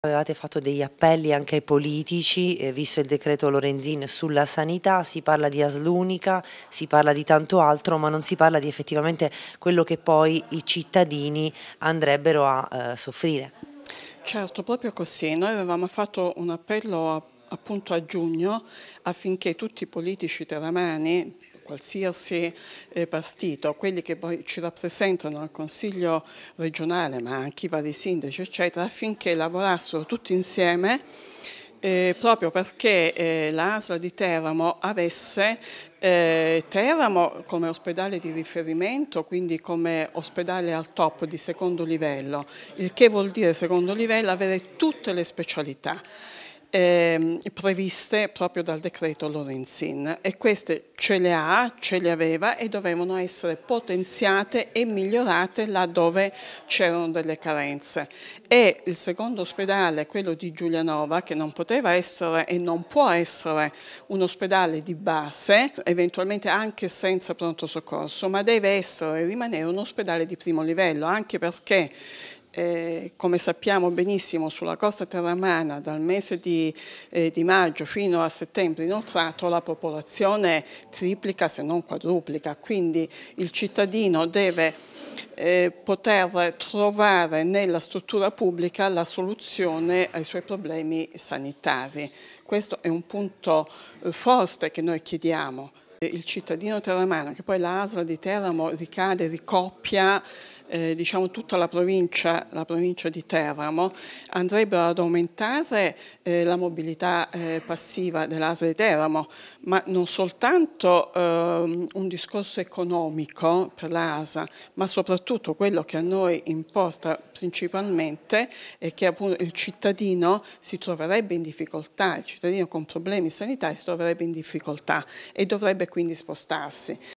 Avevate fatto degli appelli anche ai politici, eh, visto il decreto Lorenzin sulla sanità, si parla di aslunica, si parla di tanto altro, ma non si parla di effettivamente quello che poi i cittadini andrebbero a eh, soffrire. Certo, proprio così. Noi avevamo fatto un appello a, appunto a giugno affinché tutti i politici teramani, qualsiasi eh, partito, quelli che poi ci rappresentano al Consiglio regionale, ma anche i vari sindaci, eccetera, affinché lavorassero tutti insieme eh, proprio perché eh, l'ASL di Teramo avesse eh, Teramo come ospedale di riferimento, quindi come ospedale al top di secondo livello, il che vuol dire secondo livello avere tutte le specialità eh, previste proprio dal decreto Lorenzin e queste ce le ha, ce le aveva e dovevano essere potenziate e migliorate laddove c'erano delle carenze. E il secondo ospedale, quello di Giulianova, che non poteva essere e non può essere un ospedale di base, eventualmente anche senza pronto soccorso, ma deve essere e rimanere un ospedale di primo livello, anche perché eh, come sappiamo benissimo sulla costa terramana dal mese di, eh, di, maggio fino a settembre inoltrato la popolazione triplica se non quadruplica, quindi il cittadino deve eh, poter trovare nella struttura pubblica la soluzione ai suoi problemi sanitari. Questo è un punto eh, forte che noi chiediamo. Il cittadino terramano, che poi l'ASL di Teramo ricade, ricoppia eh, diciamo, tutta la provincia, la provincia, di Teramo andrebbero ad aumentare eh, la mobilità eh, passiva dell'ASA di Teramo, ma non soltanto ehm, un discorso economico per l'ASA, ma soprattutto quello che a noi importa principalmente è che appunto il cittadino si troverebbe in difficoltà, il cittadino con problemi sanitari si troverebbe in difficoltà e dovrebbe quindi spostarsi.